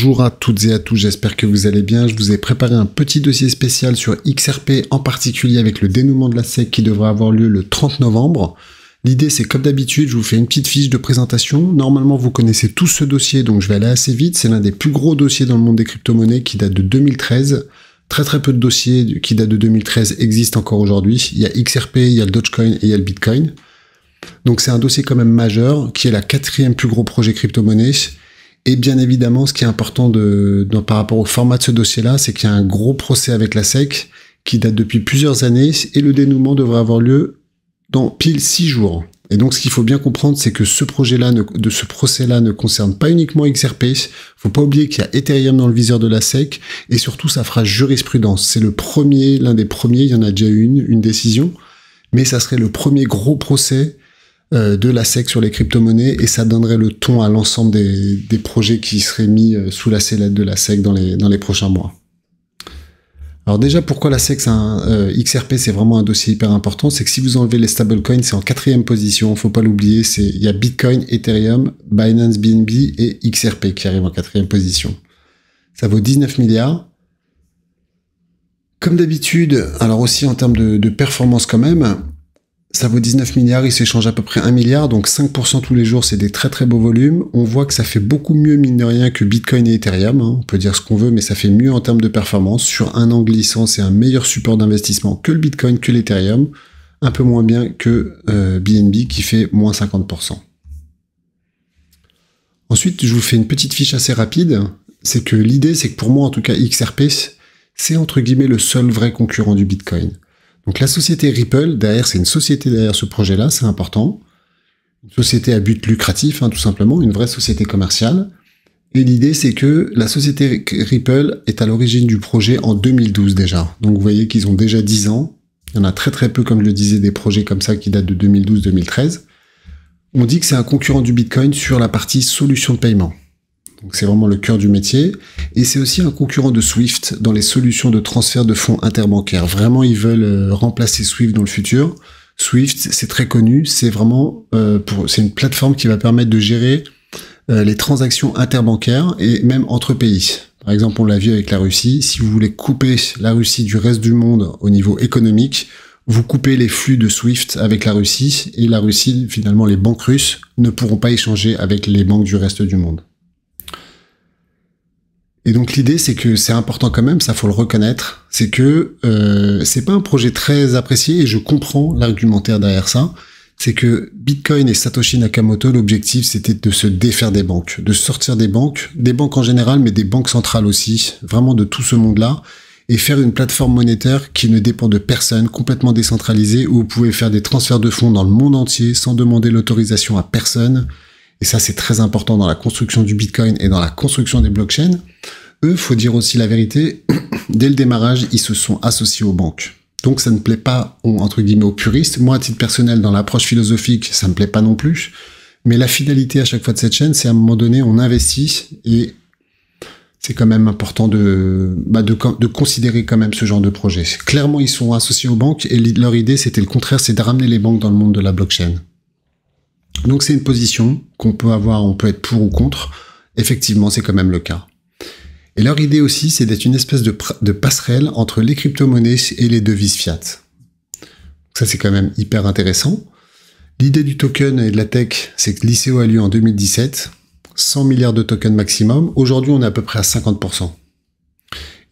Bonjour à toutes et à tous, j'espère que vous allez bien. Je vous ai préparé un petit dossier spécial sur XRP, en particulier avec le dénouement de la SEC qui devrait avoir lieu le 30 novembre. L'idée c'est comme d'habitude, je vous fais une petite fiche de présentation. Normalement vous connaissez tous ce dossier, donc je vais aller assez vite. C'est l'un des plus gros dossiers dans le monde des crypto-monnaies qui date de 2013. Très très peu de dossiers qui datent de 2013 existent encore aujourd'hui. Il y a XRP, il y a le Dogecoin et il y a le Bitcoin. Donc c'est un dossier quand même majeur, qui est la quatrième plus gros projet crypto-monnaie et bien évidemment, ce qui est important de, par rapport au format de ce dossier-là, c'est qu'il y a un gros procès avec la SEC qui date depuis plusieurs années et le dénouement devrait avoir lieu dans pile six jours. Et donc, ce qu'il faut bien comprendre, c'est que ce projet-là, de ce procès-là, ne concerne pas uniquement XRP. Faut pas oublier qu'il y a Ethereum dans le viseur de la SEC, et surtout, ça fera jurisprudence. C'est le premier, l'un des premiers. Il y en a déjà une, une décision, mais ça serait le premier gros procès euh, de la SEC sur les crypto-monnaies et ça donnerait le ton à l'ensemble des, des, projets qui seraient mis euh, sous la sellette de la SEC dans les, dans les prochains mois. Alors déjà, pourquoi la SEC, un, euh, XRP, c'est vraiment un dossier hyper important, c'est que si vous enlevez les stablecoins, c'est en quatrième position, faut pas l'oublier, c'est il y a Bitcoin, Ethereum, Binance BNB et XRP qui arrivent en quatrième position. Ça vaut 19 milliards. Comme d'habitude, alors aussi en termes de, de performance quand même, ça vaut 19 milliards, il s'échange à peu près 1 milliard, donc 5% tous les jours, c'est des très très beaux volumes. On voit que ça fait beaucoup mieux, mine de rien, que Bitcoin et Ethereum. Hein. On peut dire ce qu'on veut, mais ça fait mieux en termes de performance. Sur un an glissant, c'est un meilleur support d'investissement que le Bitcoin, que l'Ethereum. Un peu moins bien que BNB euh, qui fait moins 50%. Ensuite, je vous fais une petite fiche assez rapide. C'est que l'idée, c'est que pour moi, en tout cas, XRP, c'est entre guillemets le seul vrai concurrent du Bitcoin. Donc la société Ripple, derrière, c'est une société derrière ce projet-là, c'est important. Une société à but lucratif, hein, tout simplement, une vraie société commerciale. Et l'idée, c'est que la société Ripple est à l'origine du projet en 2012 déjà. Donc vous voyez qu'ils ont déjà 10 ans. Il y en a très très peu, comme je le disais, des projets comme ça qui datent de 2012-2013. On dit que c'est un concurrent du Bitcoin sur la partie solution de paiement. Donc c'est vraiment le cœur du métier. Et c'est aussi un concurrent de Swift dans les solutions de transfert de fonds interbancaires. Vraiment, ils veulent euh, remplacer Swift dans le futur. Swift, c'est très connu. C'est vraiment euh, c'est une plateforme qui va permettre de gérer euh, les transactions interbancaires et même entre pays. Par exemple, on l'a vu avec la Russie. Si vous voulez couper la Russie du reste du monde au niveau économique, vous coupez les flux de SWIFT avec la Russie et la Russie, finalement, les banques russes ne pourront pas échanger avec les banques du reste du monde. Et donc l'idée, c'est que c'est important quand même, ça faut le reconnaître, c'est que euh, c'est pas un projet très apprécié et je comprends l'argumentaire derrière ça. C'est que Bitcoin et Satoshi Nakamoto, l'objectif, c'était de se défaire des banques, de sortir des banques, des banques en général, mais des banques centrales aussi, vraiment de tout ce monde-là, et faire une plateforme monétaire qui ne dépend de personne, complètement décentralisée, où vous pouvez faire des transferts de fonds dans le monde entier sans demander l'autorisation à personne et ça c'est très important dans la construction du Bitcoin et dans la construction des blockchains, eux, faut dire aussi la vérité, dès le démarrage, ils se sont associés aux banques. Donc ça ne plaît pas, entre guillemets, aux puristes. Moi, à titre personnel, dans l'approche philosophique, ça ne me plaît pas non plus. Mais la finalité à chaque fois de cette chaîne, c'est à un moment donné, on investit et c'est quand même important de, bah, de, de, considérer quand même ce genre de projet. Clairement, ils sont associés aux banques et leur idée, c'était le contraire, c'est de ramener les banques dans le monde de la blockchain. Donc c'est une position qu'on peut avoir, on peut être pour ou contre. Effectivement, c'est quand même le cas. Et leur idée aussi, c'est d'être une espèce de, passerelle entre les crypto-monnaies et les devises fiat. Ça, c'est quand même hyper intéressant. L'idée du token et de la tech, c'est que l'ICO a lieu en 2017, 100 milliards de tokens maximum. Aujourd'hui, on est à peu près à 50%.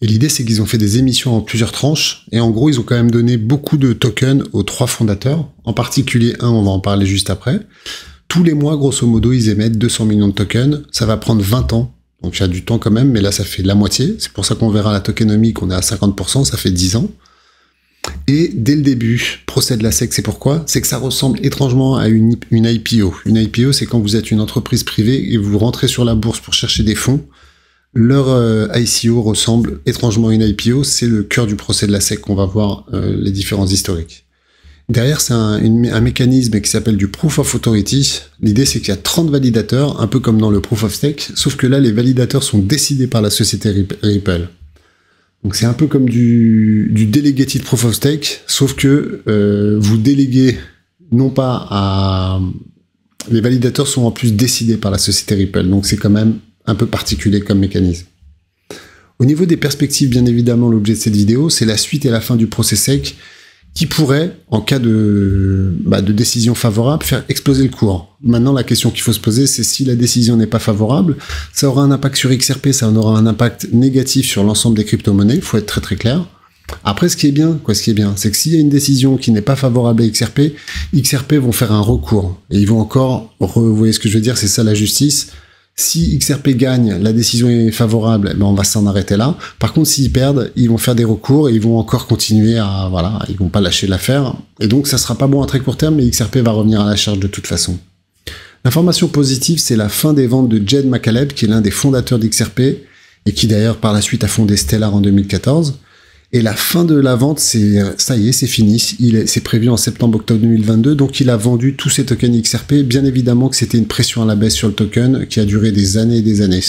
Et l'idée, c'est qu'ils ont fait des émissions en plusieurs tranches. Et en gros, ils ont quand même donné beaucoup de tokens aux trois fondateurs. En particulier un, on va en parler juste après. Tous les mois, grosso modo, ils émettent 200 millions de tokens. Ça va prendre 20 ans. Donc il y a du temps quand même, mais là, ça fait la moitié. C'est pour ça qu'on verra la tokenomie qu'on est à 50%, ça fait 10 ans. Et dès le début, procès de la SEC, c'est pourquoi C'est que ça ressemble étrangement à une, une IPO. Une IPO, c'est quand vous êtes une entreprise privée et vous rentrez sur la bourse pour chercher des fonds. Leur euh, ICO ressemble étrangement à une IPO, c'est le cœur du procès de la SEC qu'on va voir euh, les différences historiques. Derrière, c'est un, mécanisme qui s'appelle du Proof of Authority. L'idée, c'est qu'il y a 30 validateurs, un peu comme dans le Proof of Stake, sauf que là, les validateurs sont décidés par la société Ripple. Donc c'est un peu comme du, du Delegated Proof of Stake, sauf que euh, vous déléguez non pas à... Les validateurs sont en plus décidés par la société Ripple, donc c'est quand même un peu particulier comme mécanisme. Au niveau des perspectives, bien évidemment, l'objet de cette vidéo, c'est la suite et la fin du procès sec qui pourrait, en cas de, bah, décision favorable, faire exploser le cours. Maintenant, la question qu'il faut se poser, c'est si la décision n'est pas favorable, ça aura un impact sur XRP, ça en aura un impact négatif sur l'ensemble des crypto-monnaies, il faut être très très clair. Après, ce qui est bien, quoi, ce qui est bien, c'est que s'il y a une décision qui n'est pas favorable à XRP, XRP vont faire un recours et ils vont encore, vous voyez ce que je veux dire, c'est ça la justice, si XRP gagne, la décision est favorable, eh ben on va s'en arrêter là. Par contre, s'ils perdent, ils vont faire des recours et ils vont encore continuer à, voilà, ils vont pas lâcher l'affaire. Et donc, ça sera pas bon à très court terme, mais XRP va revenir à la charge de toute façon. L'information positive, c'est la fin des ventes de Jed McCaleb, qui est l'un des fondateurs d'XRP et qui d'ailleurs par la suite a fondé Stellar en 2014. Et la fin de la vente, c'est euh, ça y est, c'est fini. Il c'est prévu en septembre-octobre 2022. Donc il a vendu tous ses tokens XRP. Bien évidemment que c'était une pression à la baisse sur le token qui a duré des années et des années.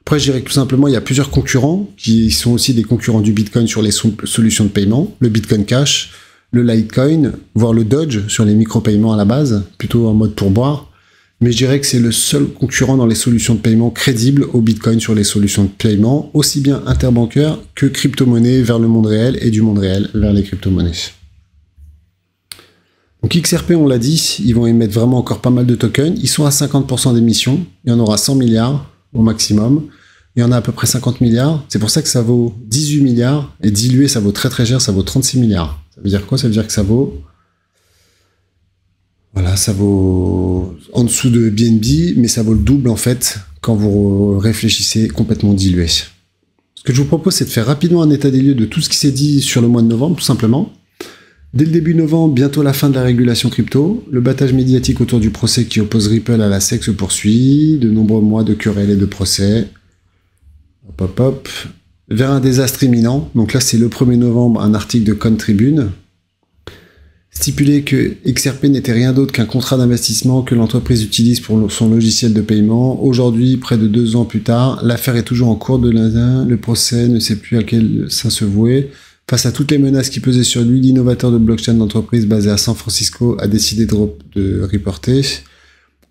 Après, je dirais que tout simplement, il y a plusieurs concurrents qui sont aussi des concurrents du Bitcoin sur les solutions de paiement, le Bitcoin Cash, le Litecoin, voire le Dodge sur les micro-paiements à la base, plutôt en mode pourboire mais je dirais que c'est le seul concurrent dans les solutions de paiement crédibles au Bitcoin sur les solutions de paiement, aussi bien interbancaire que crypto-monnaies vers le monde réel et du monde réel vers les crypto-monnaies. Donc XRP, on l'a dit, ils vont émettre vraiment encore pas mal de tokens. Ils sont à 50% d'émissions. Il y en aura 100 milliards au maximum. Il y en a à peu près 50 milliards. C'est pour ça que ça vaut 18 milliards. Et diluer, ça vaut très très cher, ça vaut 36 milliards. Ça veut dire quoi Ça veut dire que ça vaut voilà, ça vaut en dessous de BNB, mais ça vaut le double en fait quand vous réfléchissez complètement dilué. Ce que je vous propose, c'est de faire rapidement un état des lieux de tout ce qui s'est dit sur le mois de novembre, tout simplement. Dès le début novembre, bientôt la fin de la régulation crypto, le battage médiatique autour du procès qui oppose Ripple à la SEC se poursuit, de nombreux mois de querelles et de procès. Hop, hop, hop. Vers un désastre imminent. Donc là, c'est le 1er novembre, un article de Con Tribune stipuler que XRP n'était rien d'autre qu'un contrat d'investissement que l'entreprise utilise pour son logiciel de paiement. Aujourd'hui, près de deux ans plus tard, l'affaire est toujours en cours de l'Indien. Le procès ne sait plus à quel sein se vouer. Face à toutes les menaces qui pesaient sur lui, l'innovateur de blockchain d'entreprise basé à San Francisco a décidé de, de reporter.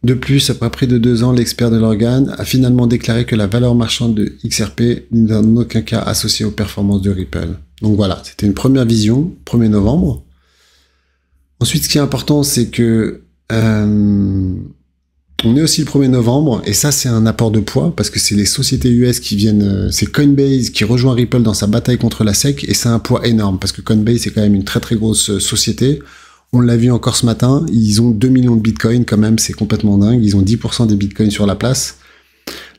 De plus, après près de deux ans, l'expert de l'organe a finalement déclaré que la valeur marchande de XRP n'est en aucun cas associée aux performances de Ripple. Donc voilà, c'était une première vision, 1er novembre. Ensuite, ce qui est important, c'est que euh, on est aussi le 1er novembre, et ça, c'est un apport de poids, parce que c'est les sociétés US qui viennent, euh, c'est Coinbase qui rejoint Ripple dans sa bataille contre la SEC, et c'est un poids énorme, parce que Coinbase, c'est quand même une très très grosse euh, société. On l'a vu encore ce matin, ils ont 2 millions de bitcoins quand même, c'est complètement dingue. Ils ont 10% des bitcoins sur la place.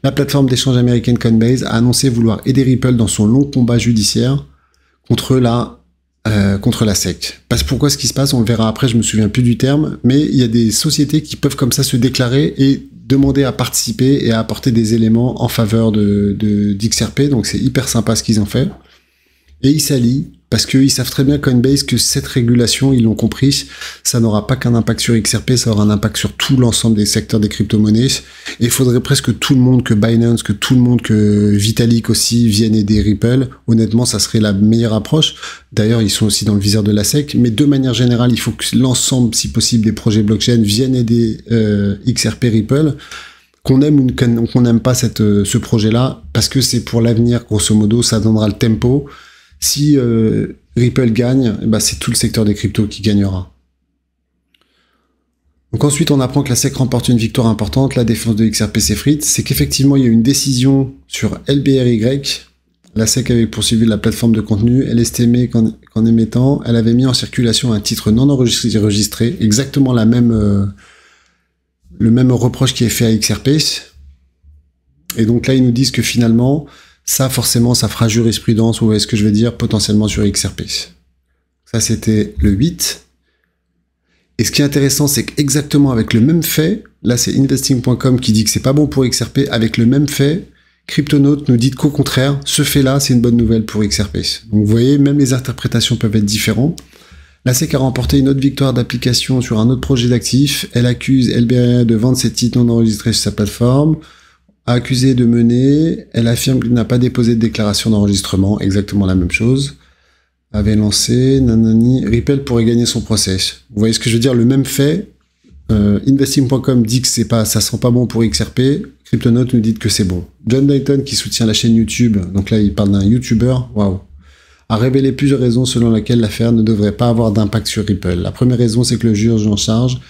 La plateforme d'échange américaine Coinbase a annoncé vouloir aider Ripple dans son long combat judiciaire contre la euh, contre la SEC. Parce pourquoi ce qui se passe, on le verra après, je me souviens plus du terme, mais il y a des sociétés qui peuvent comme ça se déclarer et demander à participer et à apporter des éléments en faveur de, d'XRP, donc c'est hyper sympa ce qu'ils ont fait et ils s'allient parce qu'ils savent très bien Coinbase que cette régulation, ils l'ont compris, ça n'aura pas qu'un impact sur XRP, ça aura un impact sur tout l'ensemble des secteurs des crypto-monnaies. Et il faudrait presque tout le monde que Binance, que tout le monde que Vitalik aussi viennent aider Ripple. Honnêtement, ça serait la meilleure approche. D'ailleurs, ils sont aussi dans le viseur de la SEC. Mais de manière générale, il faut que l'ensemble, si possible, des projets blockchain viennent aider euh, XRP Ripple qu'on aime ou qu'on n'aime pas cette, euh, ce projet-là, parce que c'est pour l'avenir, grosso modo, ça donnera le tempo, si euh, Ripple gagne, eh ben, c'est tout le secteur des cryptos qui gagnera. Donc ensuite, on apprend que la SEC remporte une victoire importante, la défense de XRP s'effrite. C'est qu'effectivement, il y a une décision sur LBRY. La SEC avait poursuivi la plateforme de contenu. Elle estimait qu'en émettant, elle avait mis en circulation un titre non enregistré, exactement la même, euh, le même reproche qui est fait à XRP. Et donc là, ils nous disent que finalement, ça, forcément, ça fera jurisprudence, ou est-ce que je vais dire potentiellement sur XRP. Ça, c'était le 8. Et ce qui est intéressant, c'est qu'exactement avec le même fait, là c'est investing.com qui dit que c'est pas bon pour XRP, avec le même fait, CryptoNote nous dit qu'au contraire, ce fait-là, c'est une bonne nouvelle pour XRP. Donc vous voyez, même les interprétations peuvent être différentes. La SEC a remporté une autre victoire d'application sur un autre projet d'actif. Elle accuse LBRA de vendre ses titres non enregistrés sur sa plateforme accusé de mener, elle affirme qu'il n'a pas déposé de déclaration d'enregistrement, exactement la même chose. Avait lancé, nanani, Ripple pourrait gagner son procès. Vous voyez ce que je veux dire Le même fait, euh, investing.com dit que c'est pas, ça sent pas bon pour XRP, CryptoNote nous dit que c'est bon. John Dayton, qui soutient la chaîne YouTube, donc là il parle d'un YouTuber, waouh, a révélé plusieurs raisons selon lesquelles l'affaire ne devrait pas avoir d'impact sur Ripple. La première raison, c'est que le juge en charge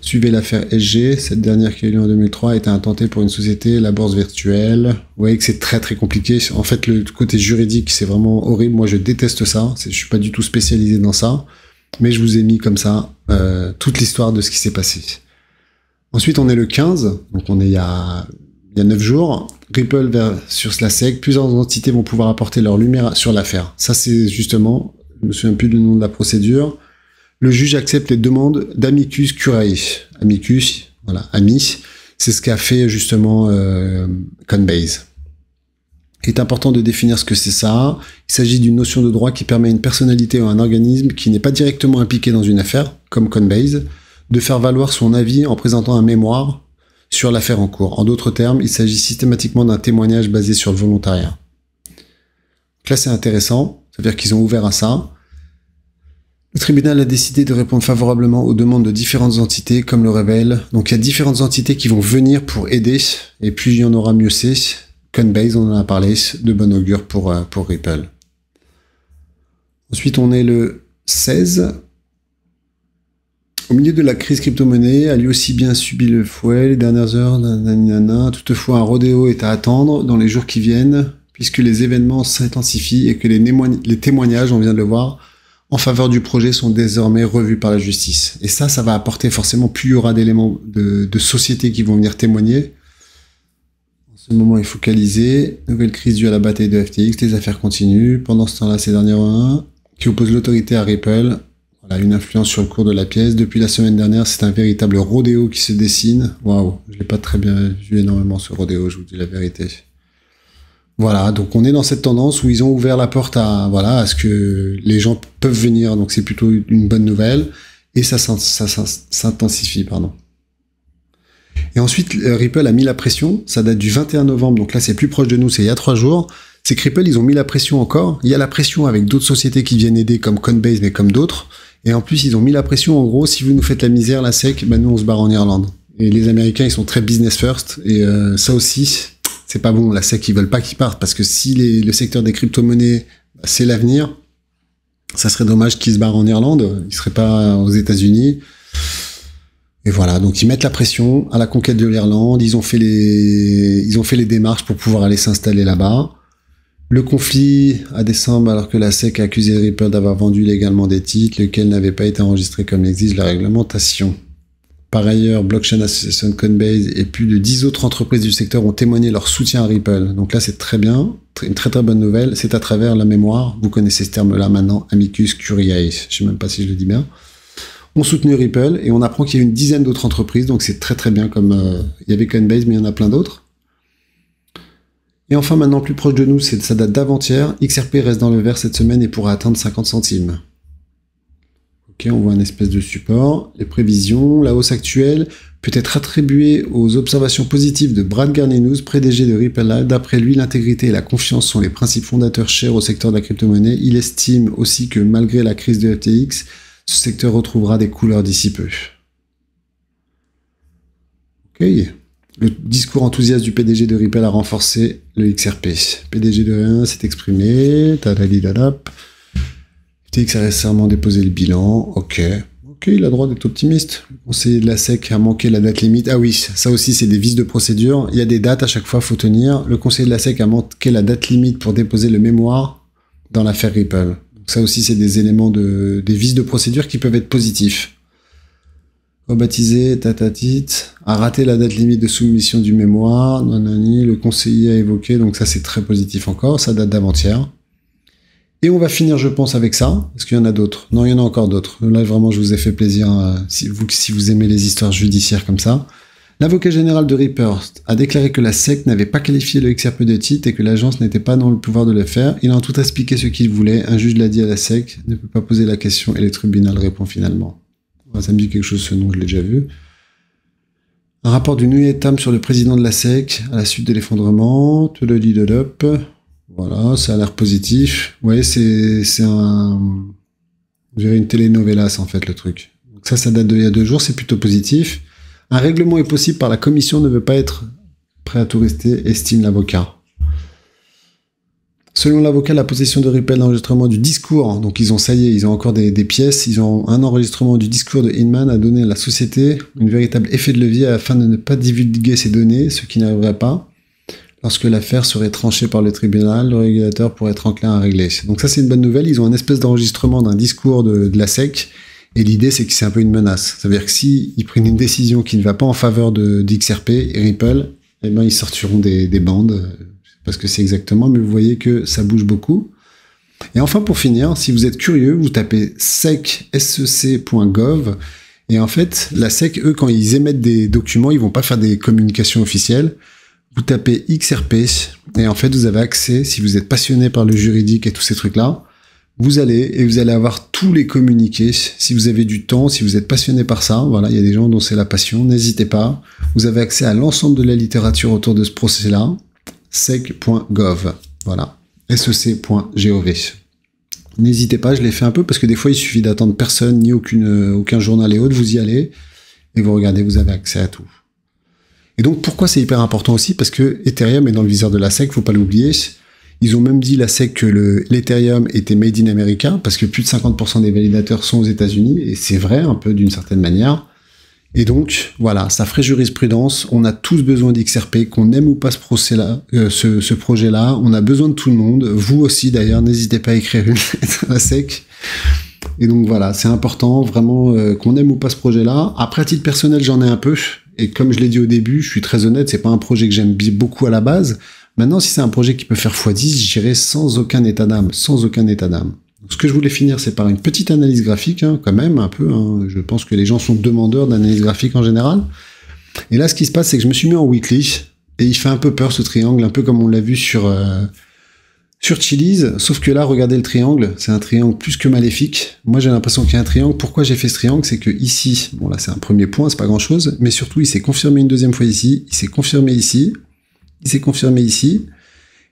Suivez l'affaire SG, cette dernière qui a eu lieu en 2003 a été intentée pour une société, la bourse virtuelle. Vous voyez que c'est très très compliqué. En fait, le côté juridique, c'est vraiment horrible. Moi, je déteste ça. Je suis pas du tout spécialisé dans ça. Mais je vous ai mis comme ça euh, toute l'histoire de ce qui s'est passé. Ensuite, on est le 15, donc on est il y a, 9 jours. Ripple vers, sur Slasek, plusieurs entités vont pouvoir apporter leur lumière sur l'affaire. Ça, c'est justement, je me souviens plus du nom de la procédure, le juge accepte les demandes d'amicus curiae. Amicus, voilà, ami, c'est ce qu'a fait justement euh, Conbase. Il est important de définir ce que c'est ça. Il s'agit d'une notion de droit qui permet à une personnalité ou à un organisme qui n'est pas directement impliqué dans une affaire, comme Conbase, de faire valoir son avis en présentant un mémoire sur l'affaire en cours. En d'autres termes, il s'agit systématiquement d'un témoignage basé sur le volontariat. Donc là, c'est intéressant. C'est-à-dire qu'ils ont ouvert à ça. Le tribunal a décidé de répondre favorablement aux demandes de différentes entités, comme le révèle. Donc il y a différentes entités qui vont venir pour aider, et plus il y en aura, mieux c'est. Coinbase, on en a parlé, de bon augure pour, euh, pour Ripple. Ensuite, on est le 16. Au milieu de la crise crypto-monnaie, a lui aussi bien subi le fouet les dernières heures, nanana. Toutefois, un rodéo est à attendre dans les jours qui viennent, puisque les événements s'intensifient et que les, témoignages, on vient de le voir, en faveur du projet sont désormais revus par la justice. Et ça, ça va apporter forcément, plus il y aura d'éléments de, de société qui vont venir témoigner. En ce moment il est focalisé, nouvelle crise due à la bataille de FTX, les affaires continuent. Pendant ce temps-là, ces derniers un qui oppose l'autorité à Ripple, voilà, une influence sur le cours de la pièce. Depuis la semaine dernière, c'est un véritable rodéo qui se dessine. Waouh, je l'ai pas très bien vu énormément ce rodéo, je vous dis la vérité. Voilà, donc on est dans cette tendance où ils ont ouvert la porte à voilà à ce que les gens peuvent venir, donc c'est plutôt une bonne nouvelle et ça, s'intensifie, pardon. Et ensuite, euh, Ripple a mis la pression, ça date du 21 novembre, donc là c'est plus proche de nous, c'est il y a trois jours. C'est que Ripple, ils ont mis la pression encore. Il y a la pression avec d'autres sociétés qui viennent aider, comme Coinbase, mais comme d'autres. Et en plus, ils ont mis la pression, en gros, si vous nous faites la misère, la sec, ben nous on se barre en Irlande. Et les Américains, ils sont très business first, et euh, ça aussi, c'est pas bon. La SEC, ils veulent pas qu'ils partent parce que si le secteur des crypto-monnaies, bah, c'est l'avenir, ça serait dommage qu'ils se barrent en Irlande. Ils seraient pas aux États-Unis. Et voilà, donc ils mettent la pression à la conquête de l'Irlande. Ils ont fait les, ils ont fait les démarches pour pouvoir aller s'installer là-bas. Le conflit à décembre, alors que la SEC a accusé Ripple d'avoir vendu légalement des titres, lesquels n'avaient pas été enregistrés comme l'exige la réglementation. Par ailleurs, Blockchain Association Coinbase et plus de 10 autres entreprises du secteur ont témoigné leur soutien à Ripple. Donc là, c'est très bien, une très très bonne nouvelle. C'est à travers la mémoire, vous connaissez ce terme-là maintenant, Amicus Curiae, je sais même pas si je le dis bien. On soutenu Ripple et on apprend qu'il y a une dizaine d'autres entreprises, donc c'est très très bien comme euh, il y avait Coinbase, mais il y en a plein d'autres. Et enfin, maintenant plus proche de nous, c'est ça date d'avant-hier. XRP reste dans le vert cette semaine et pourra atteindre 50 centimes on voit un espèce de support. Les prévisions, la hausse actuelle peut être attribuée aux observations positives de Brad garnier PDG de Ripple. D'après lui, l'intégrité et la confiance sont les principes fondateurs chers au secteur de la crypto-monnaie. Il estime aussi que malgré la crise de FTX, ce secteur retrouvera des couleurs d'ici peu. Le discours enthousiaste du PDG de Ripple a renforcé le XRP. PDG de 1 s'est exprimé. Tadadidadap. TX a récemment déposé le bilan. Ok. Ok, il a droit d'être optimiste. Le conseiller de la SEC a manqué la date limite. Ah oui, ça aussi, c'est des vices de procédure. Il y a des dates à chaque fois, faut tenir. Le conseiller de la SEC a manqué la date limite pour déposer le mémoire dans l'affaire Ripple. Donc ça aussi, c'est des éléments de, des vices de procédure qui peuvent être positifs. Rebaptisé Tatatit a raté la date limite de soumission du mémoire. Nanani, le conseiller a évoqué, donc ça c'est très positif encore, ça date d'avant-hier. Et on va finir, je pense, avec ça. Est-ce qu'il y en a d'autres Non, il y en a encore d'autres. Là, vraiment, je vous ai fait plaisir, euh, si, vous, aimez les histoires judiciaires comme ça. L'avocat général de Ripperst a déclaré que la SEC n'avait pas qualifié le XRP de titre et que l'agence n'était pas dans le pouvoir de le faire. Il a en tout expliqué ce qu'il voulait. Un juge l'a dit à la SEC, ne peut pas poser la question et le tribunal répond finalement. Ça me dit quelque chose, ce nom, je l'ai déjà vu. Un rapport du Times sur le président de la SEC à la suite de l'effondrement. Tout le voilà, ça a l'air positif. Vous voyez, c'est un. J'ai une telenovelas en fait le truc. Donc ça, ça date d'il y a deux jours, c'est plutôt positif. Un règlement est possible par la commission ne veut pas être prêt à tout rester, estime l'avocat. Selon l'avocat, la possession de Ripple d'enregistrement du discours, donc ils ont, ça y est, ils ont encore des, pièces, ils ont un enregistrement du discours de Inman a donné à la société un véritable effet de levier afin de ne pas divulguer ces données, ce qui n'arriverait pas lorsque l'affaire serait tranchée par le tribunal, le régulateur pourrait être enclin à régler. Donc ça, c'est une bonne nouvelle. Ils ont un espèce d'enregistrement d'un discours de, la SEC. Et l'idée, c'est que c'est un peu une menace. C'est-à-dire que s'ils ils prennent une décision qui ne va pas en faveur de d'XRP et Ripple, eh ben, ils sortiront des, bandes. parce que c'est exactement, mais vous voyez que ça bouge beaucoup. Et enfin, pour finir, si vous êtes curieux, vous tapez sec.gov. Et en fait, la SEC, eux, quand ils émettent des documents, ils vont pas faire des communications officielles vous tapez XRP et en fait vous avez accès, si vous êtes passionné par le juridique et tous ces trucs-là, vous allez et vous allez avoir tous les communiqués. Si vous avez du temps, si vous êtes passionné par ça, voilà, il y a des gens dont c'est la passion, n'hésitez pas. Vous avez accès à l'ensemble de la littérature autour de ce procès-là, sec.gov, voilà, sec.gov. N'hésitez pas, je l'ai fait un peu parce que des fois il suffit d'attendre personne ni aucune, aucun journal et autres, vous y allez et vous regardez, vous avez accès à tout. Et donc pourquoi c'est hyper important aussi Parce que Ethereum est dans le viseur de la SEC, faut pas l'oublier. Ils ont même dit la SEC que l'Ethereum était made in America parce que plus de 50% des validateurs sont aux États-Unis et c'est vrai un peu d'une certaine manière. Et donc voilà, ça ferait jurisprudence. On a tous besoin d'XRP, qu'on aime ou pas euh, ce ce, projet-là. On a besoin de tout le monde. Vous aussi d'ailleurs, n'hésitez pas à écrire une lettre à la SEC. Et donc voilà, c'est important vraiment euh, qu'on aime ou pas ce projet-là. Après, à titre personnel, j'en ai un peu. Et comme je l'ai dit au début, je suis très honnête, c'est pas un projet que j'aime beaucoup à la base. Maintenant, si c'est un projet qui peut faire x10, j'irai sans aucun état d'âme, sans aucun état d'âme. Ce que je voulais finir, c'est par une petite analyse graphique, hein, quand même, un peu. Hein. Je pense que les gens sont demandeurs d'analyse graphique en général. Et là, ce qui se passe, c'est que je me suis mis en weekly, et il fait un peu peur ce triangle, un peu comme on l'a vu sur, euh, sur Chili's, sauf que là, regardez le triangle, c'est un triangle plus que maléfique. Moi, j'ai l'impression qu'il y a un triangle. Pourquoi j'ai fait ce triangle C'est que ici, bon là, c'est un premier point, c'est pas grand chose, mais surtout, il s'est confirmé une deuxième fois ici, il s'est confirmé ici, il s'est confirmé ici.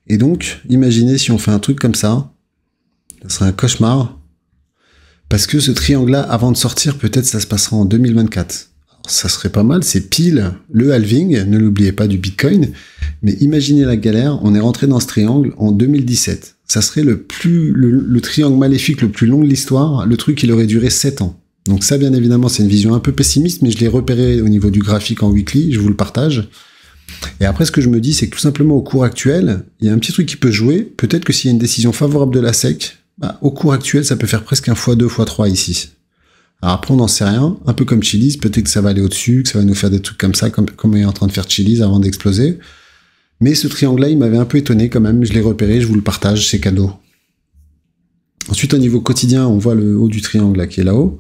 Et donc, imaginez si on fait un truc comme ça, ça serait un cauchemar. Parce que ce triangle-là, avant de sortir, peut-être ça se passera en 2024 ça serait pas mal, c'est pile le halving, ne l'oubliez pas, du Bitcoin. Mais imaginez la galère, on est rentré dans ce triangle en 2017. Ça serait le, plus, le, triangle maléfique le plus long de l'histoire, le truc qui aurait duré 7 ans. Donc ça, bien évidemment, c'est une vision un peu pessimiste, mais je l'ai repéré au niveau du graphique en weekly, je vous le partage. Et après, ce que je me dis, c'est que tout simplement au cours actuel, il y a un petit truc qui peut jouer. Peut-être que s'il y a une décision favorable de la SEC, bah, au cours actuel, ça peut faire presque un x2, x3 ici. Alors après, on n'en sait rien. Un peu comme Chili's, peut-être que ça va aller au-dessus, que ça va nous faire des trucs comme ça, comme, comme est en train de faire Chili's avant d'exploser. Mais ce triangle-là, il m'avait un peu étonné quand même. Je l'ai repéré, je vous le partage, c'est cadeau. Ensuite, au niveau quotidien, on voit le haut du triangle qui est là-haut.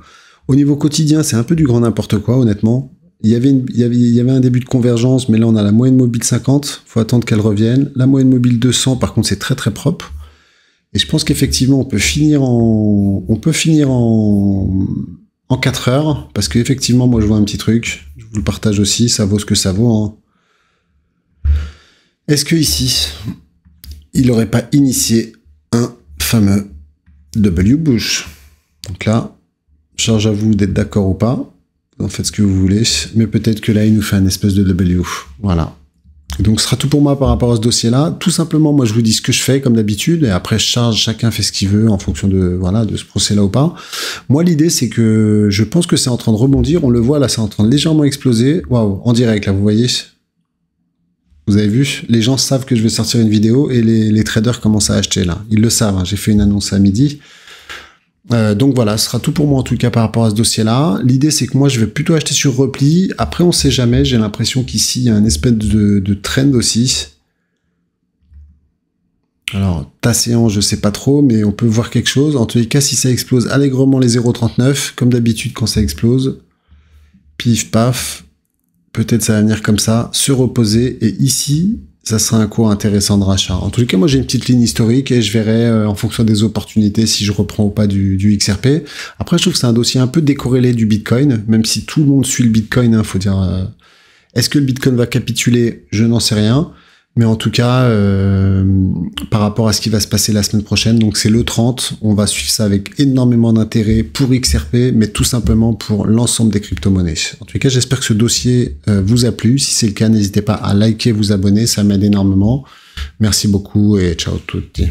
Au niveau quotidien, c'est un peu du grand n'importe quoi, honnêtement. Il y, avait il, y avait, un début de convergence, mais là, on a la moyenne mobile 50. faut attendre qu'elle revienne. La moyenne mobile 200, par contre, c'est très très propre. Et je pense qu'effectivement, on peut finir en, on peut finir en, en 4 heures, parce qu'effectivement, moi, je vois un petit truc. Je vous le partage aussi. Ça vaut ce que ça vaut. Hein. Est-ce que ici, il n'aurait pas initié un fameux W Bush Donc là, charge à vous d'être d'accord ou pas. En faites ce que vous voulez. Mais peut-être que là, il nous fait un espèce de W. Voilà. Donc, ce sera tout pour moi par rapport à ce dossier-là. Tout simplement, moi, je vous dis ce que je fais, comme d'habitude, et après, je charge, chacun fait ce qu'il veut en fonction de, voilà, de ce procès-là ou pas. Moi, l'idée, c'est que je pense que c'est en train de rebondir. On le voit, là, c'est en train de légèrement exploser. Waouh, en direct, là, vous voyez vous avez vu, les gens savent que je vais sortir une vidéo et les, traders commencent à acheter là. Ils le savent, hein. j'ai fait une annonce à midi. Euh, donc voilà, ce sera tout pour moi en tout cas par rapport à ce dossier-là. L'idée c'est que moi je vais plutôt acheter sur repli. Après on sait jamais, j'ai l'impression qu'ici il y a un espèce de, trend aussi. Alors, tasséant je sais pas trop, mais on peut voir quelque chose. En tous les cas, si ça explose allègrement les 0,39, comme d'habitude quand ça explose, pif paf, peut-être ça va venir comme ça, se reposer. Et ici, ça sera un cours intéressant de rachat. En tout cas, moi j'ai une petite ligne historique et je verrai euh, en fonction des opportunités si je reprends ou pas du, XRP. Après, je trouve que c'est un dossier un peu décorrélé du Bitcoin, même si tout le monde suit le Bitcoin, Il hein, faut dire. Euh. Est-ce que le Bitcoin va capituler Je n'en sais rien. Mais en tout cas, euh, par rapport à ce qui va se passer la semaine prochaine, donc c'est le 30, on va suivre ça avec énormément d'intérêt pour XRP, mais tout simplement pour l'ensemble des crypto-monnaies. En tout cas, j'espère que ce dossier euh, vous a plu. Si c'est le cas, n'hésitez pas à liker, vous abonner, ça m'aide énormément. Merci beaucoup et ciao monde.